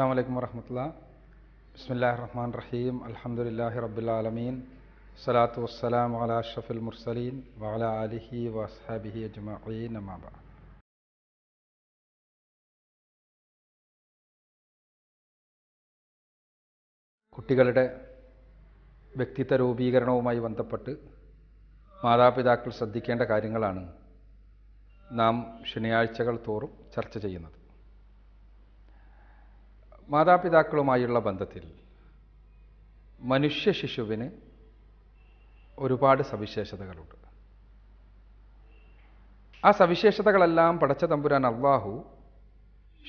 അസ്സാം വലൈക്കും വറഹമത്തുള്ള ബിസ്മില്ലാഹ് റഹ്മാൻ റഹീം അലഹമുല്ലാഹി റബുലാലമീൻ സലാത്തു വസ്സലാം വാല അഷ്റഫുൽ മുർസലീൻ വാല അലിഹി വസ്ഹാബിഹി അജ്മീൻ അമാബ കുട്ടികളുടെ വ്യക്തിത്വ രൂപീകരണവുമായി ബന്ധപ്പെട്ട് മാതാപിതാക്കൾ ശ്രദ്ധിക്കേണ്ട കാര്യങ്ങളാണ് നാം ശനിയാഴ്ചകൾ തോറും ചർച്ച ചെയ്യുന്നത് മാതാപിതാക്കളുമായുള്ള ബന്ധത്തിൽ മനുഷ്യ ശിശുവിന് ഒരുപാട് സവിശേഷതകളുണ്ട് ആ സവിശേഷതകളെല്ലാം പടച്ച തമ്പുരാൻ അള്ളാഹു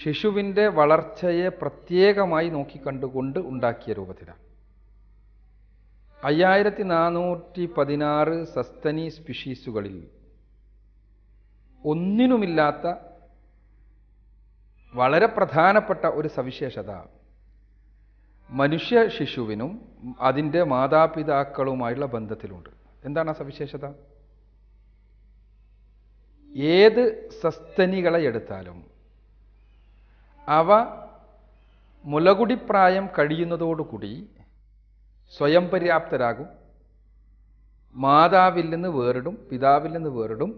ശിശുവിൻ്റെ വളർച്ചയെ പ്രത്യേകമായി നോക്കിക്കണ്ടുകൊണ്ട് ഉണ്ടാക്കിയ രൂപത്തിലാണ് അയ്യായിരത്തി നാനൂറ്റി പതിനാറ് സസ്തനി സ്പിഷീസുകളിൽ ഒന്നിനുമില്ലാത്ത വളരെ പ്രധാനപ്പെട്ട ഒരു സവിശേഷത മനുഷ്യ ശിശുവിനും അതിൻ്റെ മാതാപിതാക്കളുമായുള്ള ബന്ധത്തിലുണ്ട് എന്താണ് ആ സവിശേഷത ഏത് സസ്തനികളെ എടുത്താലും അവ മുലകുടിപ്രായം കഴിയുന്നതോടുകൂടി സ്വയം പര്യാപ്തരാകും മാതാവിൽ നിന്ന് വേറിടും പിതാവിൽ നിന്ന് വേറിടും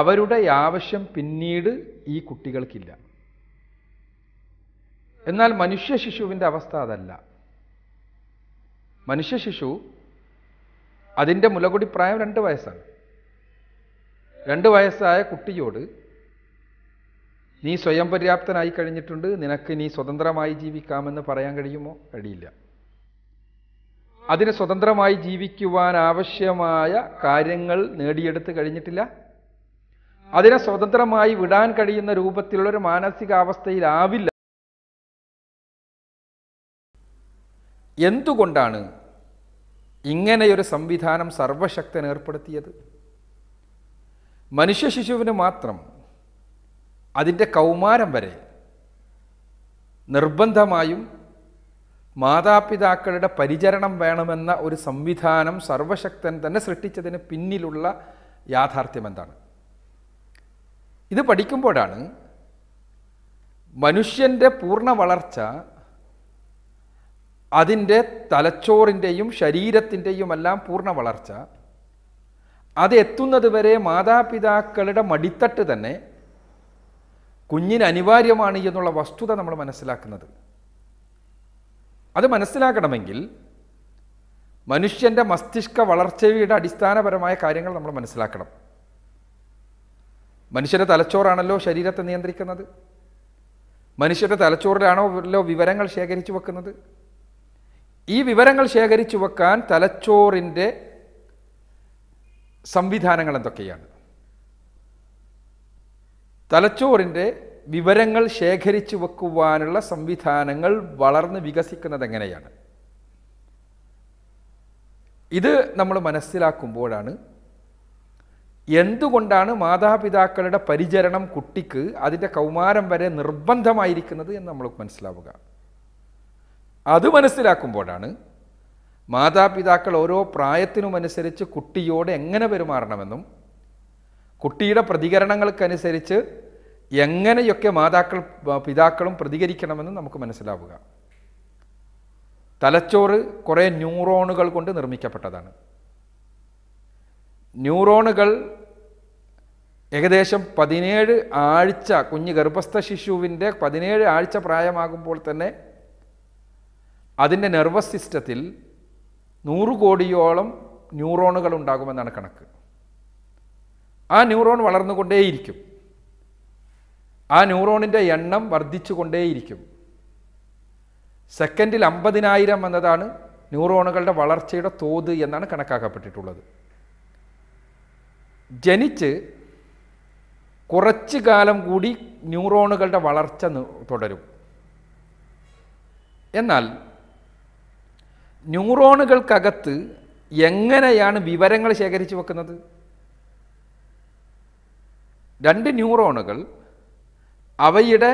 അവരുടെ ആവശ്യം പിന്നീട് ഈ കുട്ടികൾക്കില്ല എന്നാൽ മനുഷ്യ ശിശുവിൻ്റെ അവസ്ഥ അതല്ല മനുഷ്യ ശിശു അതിൻ്റെ മുലകുടി പ്രായം രണ്ട് വയസ്സാണ് രണ്ട് വയസ്സായ കുട്ടിയോട് നീ സ്വയം പര്യാപ്തനായി കഴിഞ്ഞിട്ടുണ്ട് നിനക്ക് നീ സ്വതന്ത്രമായി ജീവിക്കാമെന്ന് പറയാൻ കഴിയുമോ കഴിയില്ല അതിന് സ്വതന്ത്രമായി ജീവിക്കുവാൻ ആവശ്യമായ കാര്യങ്ങൾ നേടിയെടുത്ത് കഴിഞ്ഞിട്ടില്ല അതിനെ സ്വതന്ത്രമായി വിടാൻ കഴിയുന്ന രൂപത്തിലുള്ളൊരു മാനസികാവസ്ഥയിലാവില്ല എന്തുകൊണ്ടാണ് ഇങ്ങനെയൊരു സംവിധാനം സർവശക്തൻ ഏർപ്പെടുത്തിയത് മനുഷ്യ ശിശുവിന് മാത്രം അതിൻ്റെ കൗമാരം വരെ നിർബന്ധമായും മാതാപിതാക്കളുടെ പരിചരണം വേണമെന്ന ഒരു സംവിധാനം സർവശക്തൻ തന്നെ സൃഷ്ടിച്ചതിന് പിന്നിലുള്ള യാഥാർത്ഥ്യം എന്താണ് ഇത് പഠിക്കുമ്പോഴാണ് മനുഷ്യൻ്റെ പൂർണ്ണ വളർച്ച അതിൻ്റെ തലച്ചോറിൻ്റെയും ശരീരത്തിൻ്റെയും എല്ലാം പൂർണ്ണ വളർച്ച അത് എത്തുന്നത് വരെ മാതാപിതാക്കളുടെ മടിത്തട്ട് തന്നെ കുഞ്ഞിന് അനിവാര്യമാണ് എന്നുള്ള വസ്തുത നമ്മൾ മനസ്സിലാക്കുന്നത് അത് മനസ്സിലാക്കണമെങ്കിൽ മനുഷ്യൻ്റെ മസ്തിഷ്ക വളർച്ചയുടെ അടിസ്ഥാനപരമായ കാര്യങ്ങൾ നമ്മൾ മനസ്സിലാക്കണം മനുഷ്യൻ്റെ തലച്ചോറാണല്ലോ ശരീരത്തെ നിയന്ത്രിക്കുന്നത് മനുഷ്യൻ്റെ തലച്ചോറിലാണല്ലോ വിവരങ്ങൾ ശേഖരിച്ചു വെക്കുന്നത് ഈ വിവരങ്ങൾ ശേഖരിച്ചു വെക്കാൻ തലച്ചോറിൻ്റെ സംവിധാനങ്ങൾ എന്തൊക്കെയാണ് തലച്ചോറിൻ്റെ വിവരങ്ങൾ ശേഖരിച്ചു വെക്കുവാനുള്ള സംവിധാനങ്ങൾ വളർന്ന് വികസിക്കുന്നത് എങ്ങനെയാണ് ഇത് നമ്മൾ മനസ്സിലാക്കുമ്പോഴാണ് എന്തുകൊണ്ടാണ് മാതാപിതാക്കളുടെ പരിചരണം കുട്ടിക്ക് അതിൻ്റെ കൗമാരം വരെ നിർബന്ധമായിരിക്കുന്നത് എന്ന് നമ്മൾ മനസ്സിലാവുക അത് മനസ്സിലാക്കുമ്പോഴാണ് മാതാപിതാക്കൾ ഓരോ പ്രായത്തിനുമനുസരിച്ച് കുട്ടിയോട് എങ്ങനെ പെരുമാറണമെന്നും കുട്ടിയുടെ പ്രതികരണങ്ങൾക്കനുസരിച്ച് എങ്ങനെയൊക്കെ മാതാക്കൾ പിതാക്കളും പ്രതികരിക്കണമെന്നും നമുക്ക് മനസ്സിലാവുക തലച്ചോറ് കുറേ ന്യൂറോണുകൾ കൊണ്ട് നിർമ്മിക്കപ്പെട്ടതാണ് ന്യൂറോണുകൾ ഏകദേശം പതിനേഴ് ആഴ്ച കുഞ്ഞ് ഗർഭസ്ഥ ശിശുവിൻ്റെ പതിനേഴ് ആഴ്ച പ്രായമാകുമ്പോൾ തന്നെ അതിൻ്റെ നെർവസ് സിസ്റ്റത്തിൽ നൂറ് കോടിയോളം ന്യൂറോണുകൾ ഉണ്ടാകുമെന്നാണ് കണക്ക് ആ ന്യൂറോൺ വളർന്നുകൊണ്ടേയിരിക്കും ആ ന്യൂറോണിൻ്റെ എണ്ണം വർദ്ധിച്ചുകൊണ്ടേയിരിക്കും സെക്കൻഡിൽ അമ്പതിനായിരം എന്നതാണ് ന്യൂറോണുകളുടെ വളർച്ചയുടെ തോത് എന്നാണ് കണക്കാക്കപ്പെട്ടിട്ടുള്ളത് ജനിച്ച് കുറച്ച് കാലം കൂടി ന്യൂറോണുകളുടെ വളർച്ച തുടരും എന്നാൽ ന്യൂറോണുകൾക്കകത്ത് എങ്ങനെയാണ് വിവരങ്ങൾ ശേഖരിച്ചു വെക്കുന്നത് രണ്ട് ന്യൂറോണുകൾ അവയുടെ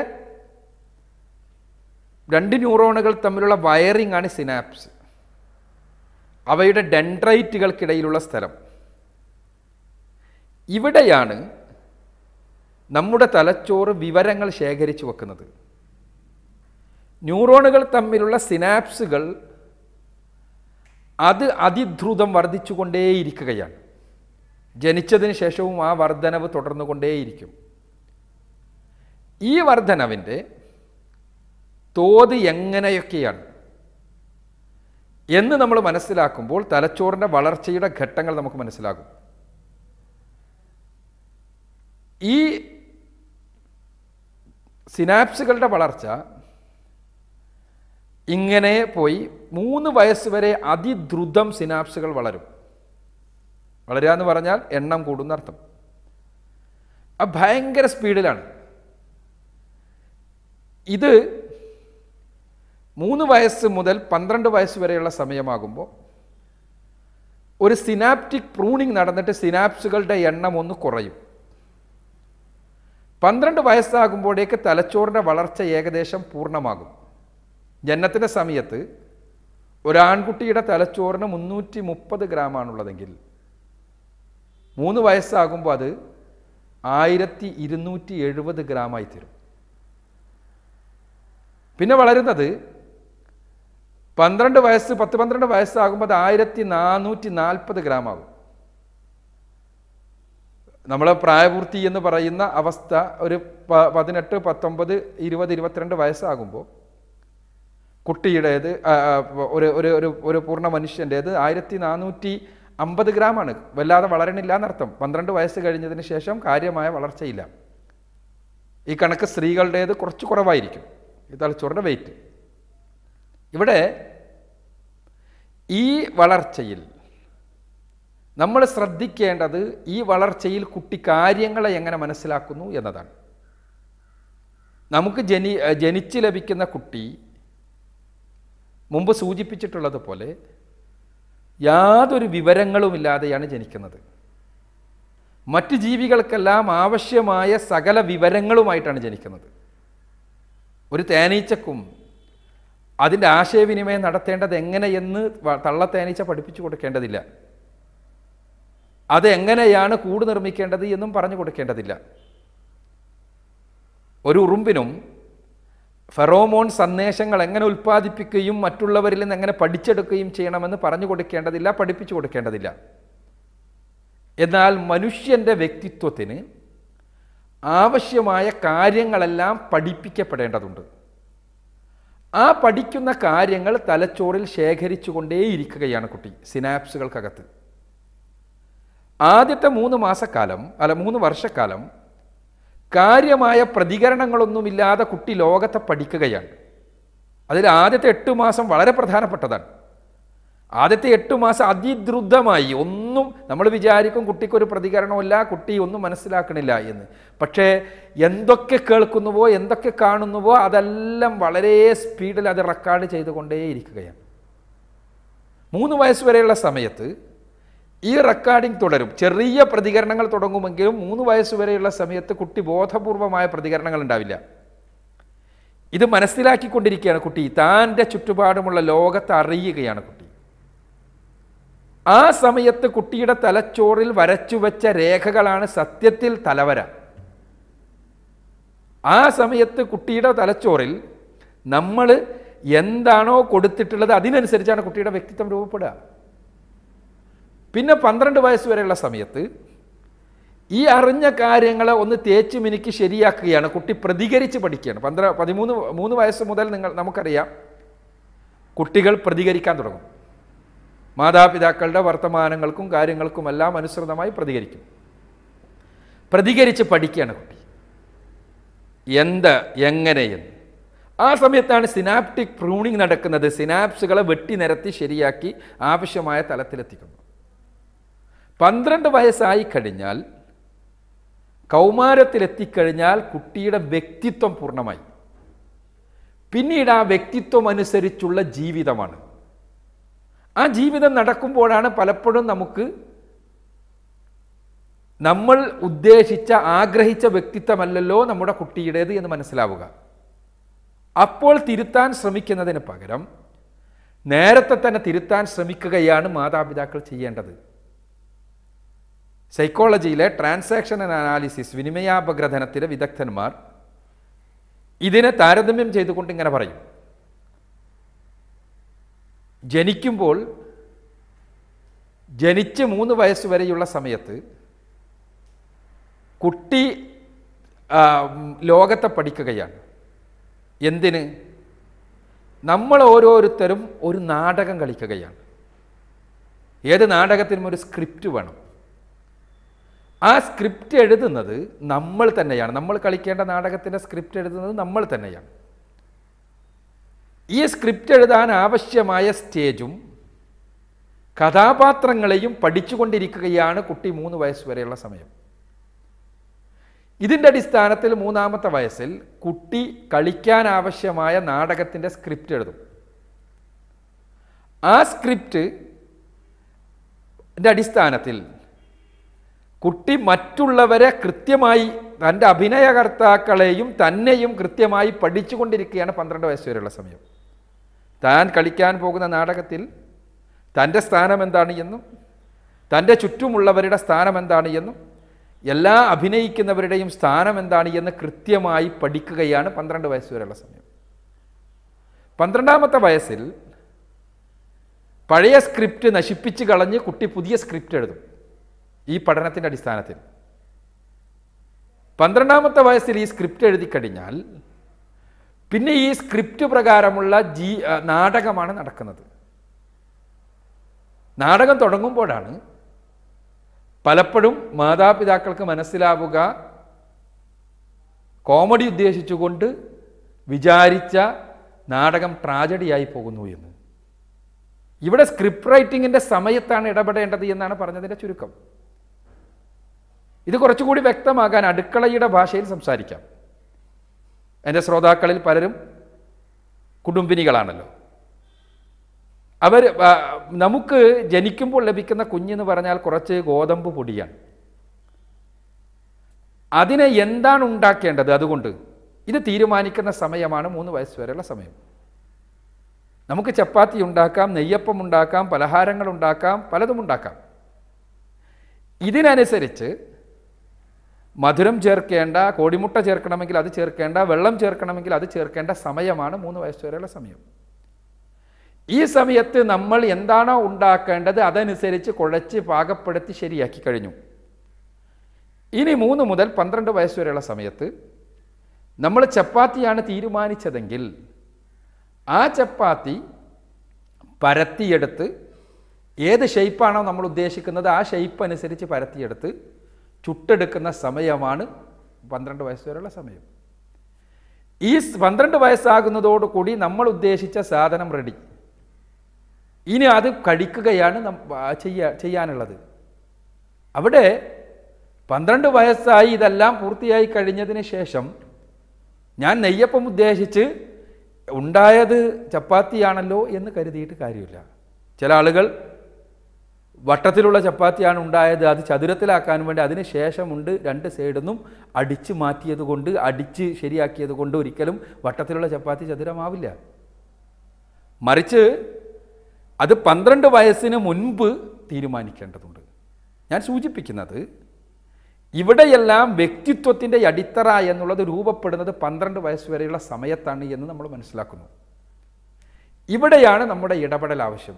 രണ്ട് ന്യൂറോണുകൾ തമ്മിലുള്ള വയറിംഗ് ആണ് സിനാപ്സ് അവയുടെ ഡെൻഡ്രൈറ്റുകൾക്കിടയിലുള്ള സ്ഥലം ഇവിടെയാണ് നമ്മുടെ തലച്ചോറ് വിവരങ്ങൾ ശേഖരിച്ചു വെക്കുന്നത് ന്യൂറോണുകൾ തമ്മിലുള്ള സിനാപ്സുകൾ അത് അതിദ്രുതം വർദ്ധിച്ചുകൊണ്ടേയിരിക്കുകയാണ് ജനിച്ചതിന് ശേഷവും ആ വർധനവ് തുടർന്നുകൊണ്ടേയിരിക്കും ഈ വർധനവിൻ്റെ തോത് എങ്ങനെയൊക്കെയാണ് എന്ന് നമ്മൾ മനസ്സിലാക്കുമ്പോൾ തലച്ചോറിൻ്റെ വളർച്ചയുടെ ഘട്ടങ്ങൾ നമുക്ക് മനസ്സിലാകും ഈ സിനാപ്സുകളുടെ വളർച്ച ഇങ്ങനെ പോയി മൂന്ന് വയസ്സ് വരെ അതിദ്രുതം സിനാപ്സുകൾ വളരും വളരുക എന്ന് പറഞ്ഞാൽ എണ്ണം കൂടുന്ന അർത്ഥം ആ ഭയങ്കര സ്പീഡിലാണ് ഇത് മൂന്ന് വയസ്സ് മുതൽ പന്ത്രണ്ട് വയസ്സ് വരെയുള്ള സമയമാകുമ്പോൾ ഒരു സിനാപ്റ്റിക് പ്രൂണിങ് നടന്നിട്ട് സിനാപ്സുകളുടെ എണ്ണം ഒന്ന് കുറയും പന്ത്രണ്ട് വയസ്സാകുമ്പോഴേക്ക് തലച്ചോറിൻ്റെ വളർച്ച ഏകദേശം പൂർണ്ണമാകും ജന്നത്തിൻ്റെ സമയത്ത് ഒരാൺകുട്ടിയുടെ തലച്ചോറിന് മുന്നൂറ്റി മുപ്പത് ഗ്രാമാണുള്ളതെങ്കിൽ മൂന്ന് വയസ്സാകുമ്പോൾ അത് ആയിരത്തി ഇരുന്നൂറ്റി എഴുപത് ഗ്രാമായി തീരും പിന്നെ വളരുന്നത് പന്ത്രണ്ട് വയസ്സ് പത്ത് പന്ത്രണ്ട് വയസ്സാകുമ്പോൾ അത് ആയിരത്തി നാനൂറ്റി നാൽപ്പത് ഗ്രാമാകും നമ്മൾ പ്രായപൂർത്തി എന്ന് പറയുന്ന അവസ്ഥ ഒരു പതിനെട്ട് പത്തൊമ്പത് ഇരുപത് ഇരുപത്തിരണ്ട് വയസ്സാകുമ്പോൾ കുട്ടിയുടേത് ഒരു ഒരു ഒരു ഒരു പൂർണ്ണ മനുഷ്യൻ്റേത് ആയിരത്തി നാനൂറ്റി അമ്പത് ഗ്രാമാണ് വല്ലാതെ വളരണില്ല എന്നർത്ഥം പന്ത്രണ്ട് വയസ്സ് കഴിഞ്ഞതിന് ശേഷം കാര്യമായ വളർച്ചയില്ല ഈ കണക്ക് സ്ത്രീകളുടേത് കുറച്ച് കുറവായിരിക്കും ഈ തലച്ചോറിൻ്റെ വെയിറ്റ് ഇവിടെ ഈ വളർച്ചയിൽ നമ്മൾ ശ്രദ്ധിക്കേണ്ടത് ഈ വളർച്ചയിൽ കുട്ടി കാര്യങ്ങളെ എങ്ങനെ മനസ്സിലാക്കുന്നു എന്നതാണ് നമുക്ക് ജനി ജനിച്ച് ലഭിക്കുന്ന കുട്ടി മുമ്പ് സൂചിപ്പിച്ചിട്ടുള്ളതുപോലെ യാതൊരു വിവരങ്ങളുമില്ലാതെയാണ് ജനിക്കുന്നത് മറ്റ് ജീവികൾക്കെല്ലാം ആവശ്യമായ സകല വിവരങ്ങളുമായിട്ടാണ് ജനിക്കുന്നത് ഒരു തേനീച്ചക്കും അതിൻ്റെ ആശയവിനിമയം നടത്തേണ്ടത് എങ്ങനെയെന്ന് തള്ള തേനീച്ച പഠിപ്പിച്ചു കൊടുക്കേണ്ടതില്ല അതെങ്ങനെയാണ് കൂട് നിർമ്മിക്കേണ്ടത് എന്നും പറഞ്ഞു കൊടുക്കേണ്ടതില്ല ഒരു ഉറുമ്പിനും ഫെറോമോൺ സന്ദേശങ്ങൾ എങ്ങനെ ഉൽപ്പാദിപ്പിക്കുകയും മറ്റുള്ളവരിൽ നിന്ന് എങ്ങനെ പഠിച്ചെടുക്കുകയും ചെയ്യണമെന്ന് പറഞ്ഞു കൊടുക്കേണ്ടതില്ല പഠിപ്പിച്ചു കൊടുക്കേണ്ടതില്ല എന്നാൽ മനുഷ്യൻ്റെ വ്യക്തിത്വത്തിന് ആവശ്യമായ കാര്യങ്ങളെല്ലാം പഠിപ്പിക്കപ്പെടേണ്ടതുണ്ട് ആ പഠിക്കുന്ന കാര്യങ്ങൾ തലച്ചോറിൽ ശേഖരിച്ചുകൊണ്ടേയിരിക്കുകയാണ് കുട്ടി സിനാപ്സുകൾക്കകത്ത് ആദ്യത്തെ മൂന്ന് മാസക്കാലം അല്ല മൂന്ന് വർഷക്കാലം കാര്യമായ പ്രതികരണങ്ങളൊന്നുമില്ലാതെ കുട്ടി ലോകത്തെ പഠിക്കുകയാണ് അതിൽ ആദ്യത്തെ എട്ട് മാസം വളരെ പ്രധാനപ്പെട്ടതാണ് ആദ്യത്തെ എട്ട് മാസം അതിദ്രുതമായി ഒന്നും നമ്മൾ വിചാരിക്കും കുട്ടിക്കൊരു പ്രതികരണമില്ല കുട്ടി ഒന്നും മനസ്സിലാക്കണില്ല എന്ന് പക്ഷേ എന്തൊക്കെ കേൾക്കുന്നുവോ എന്തൊക്കെ കാണുന്നുവോ അതെല്ലാം വളരെ സ്പീഡിൽ അത് റെക്കോർഡ് ചെയ്തുകൊണ്ടേയിരിക്കുകയാണ് മൂന്ന് വയസ്സ് വരെയുള്ള സമയത്ത് ഈ റെക്കോർഡിംഗ് തുടരും ചെറിയ പ്രതികരണങ്ങൾ തുടങ്ങുമെങ്കിലും മൂന്ന് വയസ്സുവരെയുള്ള സമയത്ത് കുട്ടി ബോധപൂർവമായ പ്രതികരണങ്ങൾ ഉണ്ടാവില്ല ഇത് മനസ്സിലാക്കിക്കൊണ്ടിരിക്കുകയാണ് കുട്ടി താൻ്റെ ചുറ്റുപാടുമുള്ള ലോകത്തെ അറിയുകയാണ് കുട്ടി ആ സമയത്ത് കുട്ടിയുടെ തലച്ചോറിൽ വരച്ചു വെച്ച രേഖകളാണ് സത്യത്തിൽ തലവര ആ സമയത്ത് കുട്ടിയുടെ തലച്ചോറിൽ നമ്മൾ എന്താണോ കൊടുത്തിട്ടുള്ളത് അതിനനുസരിച്ചാണ് കുട്ടിയുടെ വ്യക്തിത്വം രൂപപ്പെടുക പിന്നെ പന്ത്രണ്ട് വയസ്സ് വരെയുള്ള സമയത്ത് ഈ അറിഞ്ഞ കാര്യങ്ങളെ ഒന്ന് തേച്ച് മിനുക്ക് ശരിയാക്കുകയാണ് കുട്ടി പ്രതികരിച്ച് പഠിക്കുകയാണ് പന്ത്ര പതിമൂന്ന് മൂന്ന് വയസ്സ് മുതൽ നിങ്ങൾ നമുക്കറിയാം കുട്ടികൾ പ്രതികരിക്കാൻ തുടങ്ങും മാതാപിതാക്കളുടെ വർത്തമാനങ്ങൾക്കും കാര്യങ്ങൾക്കുമെല്ലാം അനുസൃതമായി പ്രതികരിക്കും പ്രതികരിച്ച് പഠിക്കുകയാണ് കുട്ടി എന്ത് എങ്ങനെയെന്ന് ആ സമയത്താണ് സിനാപ്റ്റിക് പ്രൂണിങ് നടക്കുന്നത് സിനാപ്സുകളെ വെട്ടി നിരത്തി ശരിയാക്കി ആവശ്യമായ തലത്തിലെത്തിക്കുന്നത് പന്ത്രണ്ട് വയസ്സായി കഴിഞ്ഞാൽ കൗമാരത്തിലെത്തിക്കഴിഞ്ഞാൽ കുട്ടിയുടെ വ്യക്തിത്വം പൂർണ്ണമായി പിന്നീട് ആ വ്യക്തിത്വം അനുസരിച്ചുള്ള ജീവിതമാണ് ആ ജീവിതം നടക്കുമ്പോഴാണ് പലപ്പോഴും നമുക്ക് നമ്മൾ ഉദ്ദേശിച്ച ആഗ്രഹിച്ച വ്യക്തിത്വമല്ലല്ലോ നമ്മുടെ കുട്ടിയുടേത് എന്ന് മനസ്സിലാവുക അപ്പോൾ തിരുത്താൻ ശ്രമിക്കുന്നതിന് പകരം നേരത്തെ തന്നെ തിരുത്താൻ ശ്രമിക്കുകയാണ് മാതാപിതാക്കൾ ചെയ്യേണ്ടത് സൈക്കോളജിയിലെ ട്രാൻസാക്ഷൻ അനാലിസിസ് വിനിമയാപഗ്രഥനത്തിലെ വിദഗ്ധന്മാർ ഇതിനെ താരതമ്യം ചെയ്തുകൊണ്ട് ഇങ്ങനെ പറയും ജനിക്കുമ്പോൾ ജനിച്ച് മൂന്ന് വയസ്സ് വരെയുള്ള സമയത്ത് കുട്ടി ലോകത്തെ പഠിക്കുകയാണ് എന്തിന് നമ്മൾ ഓരോരുത്തരും ഒരു നാടകം കളിക്കുകയാണ് ഏത് നാടകത്തിനും ഒരു സ്ക്രിപ്റ്റ് വേണം ആ സ്ക്രിപ്റ്റ് എഴുതുന്നത് നമ്മൾ തന്നെയാണ് നമ്മൾ കളിക്കേണ്ട നാടകത്തിൻ്റെ സ്ക്രിപ്റ്റ് എഴുതുന്നത് നമ്മൾ തന്നെയാണ് ഈ സ്ക്രിപ്റ്റ് എഴുതാൻ ആവശ്യമായ സ്റ്റേജും കഥാപാത്രങ്ങളെയും പഠിച്ചുകൊണ്ടിരിക്കുകയാണ് കുട്ടി മൂന്ന് വയസ്സ് വരെയുള്ള സമയം ഇതിൻ്റെ അടിസ്ഥാനത്തിൽ മൂന്നാമത്തെ വയസ്സിൽ കുട്ടി കളിക്കാൻ ആവശ്യമായ നാടകത്തിൻ്റെ സ്ക്രിപ്റ്റ് എഴുതും ആ സ്ക്രിപ്റ്റ് അടിസ്ഥാനത്തിൽ കുട്ടി മറ്റുള്ളവരെ കൃത്യമായി തൻ്റെ അഭിനയകർത്താക്കളെയും തന്നെയും കൃത്യമായി പഠിച്ചുകൊണ്ടിരിക്കുകയാണ് പന്ത്രണ്ട് വയസ്സ് വരെയുള്ള സമയം താൻ കളിക്കാൻ പോകുന്ന നാടകത്തിൽ തൻ്റെ സ്ഥാനം എന്താണ് എന്നും തൻ്റെ ചുറ്റുമുള്ളവരുടെ സ്ഥാനം എന്താണ് എന്നും എല്ലാ അഭിനയിക്കുന്നവരുടെയും സ്ഥാനം എന്താണ് എന്ന് കൃത്യമായി പഠിക്കുകയാണ് പന്ത്രണ്ട് വയസ്സ് വരെയുള്ള സമയം പന്ത്രണ്ടാമത്തെ വയസ്സിൽ പഴയ സ്ക്രിപ്റ്റ് നശിപ്പിച്ച് കളഞ്ഞ് കുട്ടി പുതിയ സ്ക്രിപ്റ്റ് എഴുതും ഈ പഠനത്തിൻ്റെ അടിസ്ഥാനത്തിൽ പന്ത്രണ്ടാമത്തെ വയസ്സിൽ ഈ സ്ക്രിപ്റ്റ് എഴുതി കഴിഞ്ഞാൽ പിന്നെ ഈ സ്ക്രിപ്റ്റ് പ്രകാരമുള്ള ജീ നാടകമാണ് നടക്കുന്നത് നാടകം തുടങ്ങുമ്പോഴാണ് പലപ്പോഴും മാതാപിതാക്കൾക്ക് മനസ്സിലാവുക കോമഡി ഉദ്ദേശിച്ചുകൊണ്ട് വിചാരിച്ച നാടകം ട്രാജഡിയായി പോകുന്നു എന്ന് ഇവിടെ സ്ക്രിപ്റ്റ് റൈറ്റിങ്ങിൻ്റെ സമയത്താണ് ഇടപെടേണ്ടത് എന്നാണ് പറഞ്ഞതിൻ്റെ ചുരുക്കം ഇത് കുറച്ചുകൂടി വ്യക്തമാകാൻ അടുക്കളയുടെ ഭാഷയിൽ സംസാരിക്കാം എൻ്റെ ശ്രോതാക്കളിൽ പലരും കുടുംബിനികളാണല്ലോ അവർ നമുക്ക് ജനിക്കുമ്പോൾ ലഭിക്കുന്ന കുഞ്ഞെന്ന് പറഞ്ഞാൽ കുറച്ച് ഗോതമ്പ് പൊടിയാണ് അതിനെ എന്താണ് ഉണ്ടാക്കേണ്ടത് അതുകൊണ്ട് ഇത് തീരുമാനിക്കുന്ന സമയമാണ് മൂന്ന് വയസ്സ് വരെയുള്ള സമയം നമുക്ക് ചപ്പാത്തി ഉണ്ടാക്കാം നെയ്യപ്പം ഉണ്ടാക്കാം പലഹാരങ്ങൾ ഉണ്ടാക്കാം പലതും ഉണ്ടാക്കാം ഇതിനനുസരിച്ച് മധുരം ചേർക്കേണ്ട കോടിമുട്ട ചേർക്കണമെങ്കിൽ അത് ചേർക്കേണ്ട വെള്ളം ചേർക്കണമെങ്കിൽ അത് ചേർക്കേണ്ട സമയമാണ് മൂന്ന് വയസ്സ് വരെയുള്ള സമയം ഈ സമയത്ത് നമ്മൾ എന്താണോ ഉണ്ടാക്കേണ്ടത് അതനുസരിച്ച് കുഴച്ച് പാകപ്പെടുത്തി ശരിയാക്കി കഴിഞ്ഞു ഇനി മൂന്ന് മുതൽ പന്ത്രണ്ട് വയസ്സ് വരെയുള്ള സമയത്ത് നമ്മൾ ചപ്പാത്തിയാണ് തീരുമാനിച്ചതെങ്കിൽ ആ ചപ്പാത്തി പരത്തിയെടുത്ത് ഏത് ഷെയ്പ്പാണോ നമ്മൾ ഉദ്ദേശിക്കുന്നത് ആ ഷെയ്പ്പ് അനുസരിച്ച് പരത്തിയെടുത്ത് ചുട്ടെടുക്കുന്ന സമയമാണ് പന്ത്രണ്ട് വയസ്സ് വരെയുള്ള സമയം ഈ പന്ത്രണ്ട് വയസ്സാകുന്നതോടുകൂടി നമ്മൾ ഉദ്ദേശിച്ച സാധനം റെഡി ഇനി അത് കഴിക്കുകയാണ് ചെയ്യാനുള്ളത് അവിടെ പന്ത്രണ്ട് വയസ്സായി ഇതെല്ലാം പൂർത്തിയായി കഴിഞ്ഞതിന് ശേഷം ഞാൻ നെയ്യപ്പം ഉദ്ദേശിച്ച് ഉണ്ടായത് ചപ്പാത്തിയാണല്ലോ എന്ന് കരുതിയിട്ട് കാര്യമില്ല ചില ആളുകൾ വട്ടത്തിലുള്ള ചപ്പാത്തിയാണ് ഉണ്ടായത് അത് ചതുരത്തിലാക്കാൻ വേണ്ടി അതിന് ശേഷമുണ്ട് രണ്ട് സൈഡിന്നും അടിച്ച് മാറ്റിയത് കൊണ്ട് അടിച്ച് ശരിയാക്കിയത് കൊണ്ട് ഒരിക്കലും വട്ടത്തിലുള്ള ചപ്പാത്തി ചതുരമാവില്ല മറിച്ച് അത് പന്ത്രണ്ട് വയസ്സിന് മുൻപ് തീരുമാനിക്കേണ്ടതുണ്ട് ഞാൻ സൂചിപ്പിക്കുന്നത് ഇവിടെയെല്ലാം വ്യക്തിത്വത്തിൻ്റെ അടിത്തറ എന്നുള്ളത് രൂപപ്പെടുന്നത് പന്ത്രണ്ട് വയസ്സ് വരെയുള്ള സമയത്താണ് എന്ന് നമ്മൾ മനസ്സിലാക്കുന്നു ഇവിടെയാണ് നമ്മുടെ ഇടപെടൽ ആവശ്യം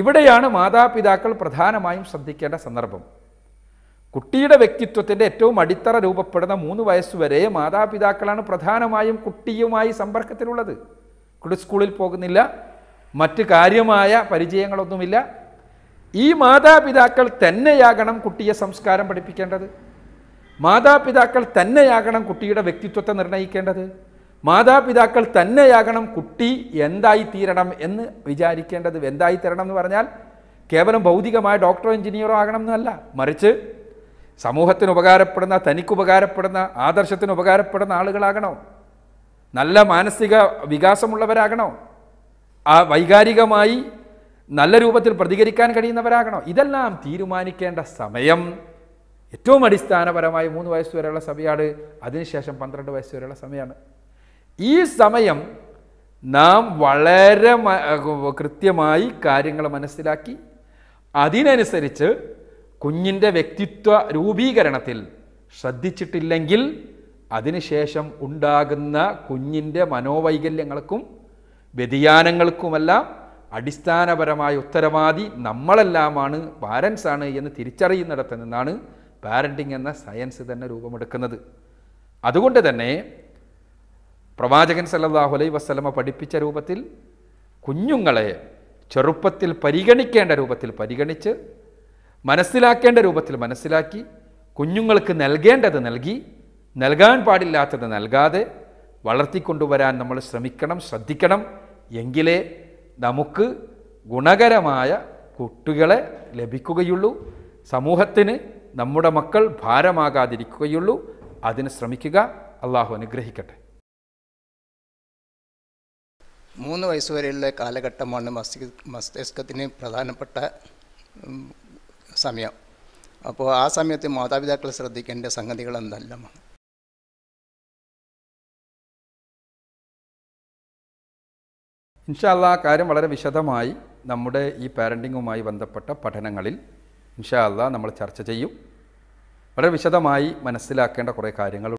ഇവിടെയാണ് മാതാപിതാക്കൾ പ്രധാനമായും ശ്രദ്ധിക്കേണ്ട സന്ദർഭം കുട്ടിയുടെ വ്യക്തിത്വത്തിൻ്റെ ഏറ്റവും അടിത്തറ രൂപപ്പെടുന്ന മൂന്ന് വയസ്സുവരെ മാതാപിതാക്കളാണ് പ്രധാനമായും കുട്ടിയുമായി സമ്പർക്കത്തിലുള്ളത് കുട്ടി സ്കൂളിൽ പോകുന്നില്ല മറ്റ് കാര്യമായ പരിചയങ്ങളൊന്നുമില്ല ഈ മാതാപിതാക്കൾ തന്നെയാകണം കുട്ടിയെ സംസ്കാരം പഠിപ്പിക്കേണ്ടത് മാതാപിതാക്കൾ തന്നെയാകണം കുട്ടിയുടെ വ്യക്തിത്വത്തെ നിർണ്ണയിക്കേണ്ടത് മാതാപിതാക്കൾ തന്നെയാകണം കുട്ടി എന്തായി തീരണം എന്ന് വിചാരിക്കേണ്ടത് എന്തായിത്തീരണം എന്ന് പറഞ്ഞാൽ കേവലം ഭൗതികമായ ഡോക്ടറോ എഞ്ചിനീയറോ ആകണം എന്നല്ല മറിച്ച് സമൂഹത്തിന് ഉപകാരപ്പെടുന്ന തനിക്ക് ഉപകാരപ്പെടുന്ന ആദർശത്തിന് ഉപകാരപ്പെടുന്ന ആളുകളാകണോ നല്ല മാനസിക വികാസമുള്ളവരാകണോ ആ വൈകാരികമായി നല്ല രൂപത്തിൽ പ്രതികരിക്കാൻ കഴിയുന്നവരാകണോ ഇതെല്ലാം തീരുമാനിക്കേണ്ട സമയം ഏറ്റവും അടിസ്ഥാനപരമായി മൂന്ന് വയസ്സ് വരെയുള്ള സമയമാണ് അതിനുശേഷം പന്ത്രണ്ട് വയസ്സ് വരെയുള്ള സമയമാണ് ഈ സമയം നാം വളരെ കൃത്യമായി കാര്യങ്ങൾ മനസ്സിലാക്കി അതിനനുസരിച്ച് കുഞ്ഞിൻ്റെ വ്യക്തിത്വ രൂപീകരണത്തിൽ ശ്രദ്ധിച്ചിട്ടില്ലെങ്കിൽ അതിനുശേഷം ഉണ്ടാകുന്ന കുഞ്ഞിൻ്റെ മനോവൈകല്യങ്ങൾക്കും വ്യതിയാനങ്ങൾക്കുമെല്ലാം അടിസ്ഥാനപരമായ ഉത്തരവാദി നമ്മളെല്ലാമാണ് പാരൻസാണ് എന്ന് തിരിച്ചറിയുന്നിടത്ത് നിന്നാണ് പാരൻറ്റിങ് എന്ന സയൻസ് തന്നെ രൂപമെടുക്കുന്നത് അതുകൊണ്ട് തന്നെ പ്രവാചകൻ സല്ലാഹു അലൈ വസ്ലമ പഠിപ്പിച്ച രൂപത്തിൽ കുഞ്ഞുങ്ങളെ ചെറുപ്പത്തിൽ പരിഗണിക്കേണ്ട രൂപത്തിൽ പരിഗണിച്ച് മനസ്സിലാക്കേണ്ട രൂപത്തിൽ മനസ്സിലാക്കി കുഞ്ഞുങ്ങൾക്ക് നൽകേണ്ടത് നൽകി നൽകാൻ പാടില്ലാത്തത് നൽകാതെ വളർത്തിക്കൊണ്ടുവരാൻ നമ്മൾ ശ്രമിക്കണം ശ്രദ്ധിക്കണം എങ്കിലേ നമുക്ക് ഗുണകരമായ കുട്ടികളെ ലഭിക്കുകയുള്ളൂ സമൂഹത്തിന് നമ്മുടെ മക്കൾ ഭാരമാകാതിരിക്കുകയുള്ളൂ അതിന് ശ്രമിക്കുക അള്ളാഹു അനുഗ്രഹിക്കട്ടെ മൂന്ന് വയസ്സുവരെയുള്ള കാലഘട്ടമാണ് മസ്തി മസ്തിഷ്കത്തിന് പ്രധാനപ്പെട്ട സമയം അപ്പോൾ ആ സമയത്ത് മാതാപിതാക്കൾ ശ്രദ്ധിക്കേണ്ട സംഗതികൾ എന്തെല്ലാമാണ് ഇൻഷാല്ല കാര്യം വളരെ വിശദമായി നമ്മുടെ ഈ പാരൻറ്റിങ്ങുമായി ബന്ധപ്പെട്ട പഠനങ്ങളിൽ ഇൻഷാല്ല നമ്മൾ ചർച്ച ചെയ്യും വളരെ വിശദമായി മനസ്സിലാക്കേണ്ട കുറേ കാര്യങ്ങൾ